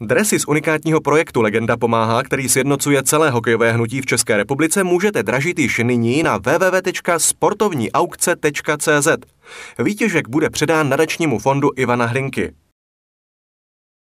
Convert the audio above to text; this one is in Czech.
Dresy z unikátního projektu Legenda pomáhá, který sjednocuje celé hokejové hnutí v České republice, můžete dražit již nyní na www.sportovníaukce.cz. Vítěžek bude předán nadačnímu fondu Ivana Hrinky.